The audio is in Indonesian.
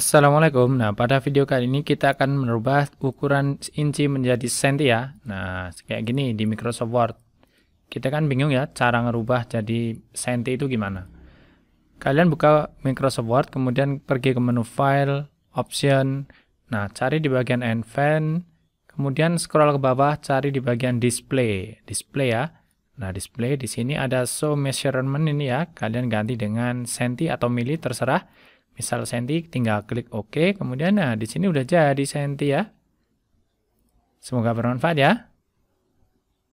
Assalamualaikum. Nah, pada video kali ini kita akan merubah ukuran inci menjadi senti ya. Nah, kayak gini di Microsoft Word. Kita kan bingung ya cara ngerubah jadi senti itu gimana. Kalian buka Microsoft Word, kemudian pergi ke menu File, Option. Nah, cari di bagian Advanced, kemudian scroll ke bawah, cari di bagian Display. Display ya. Nah, display di sini ada show measurement ini ya. Kalian ganti dengan senti atau mili terserah. Misal senti, tinggal klik OK. Kemudian, nah di sini udah jadi senti ya. Semoga bermanfaat ya.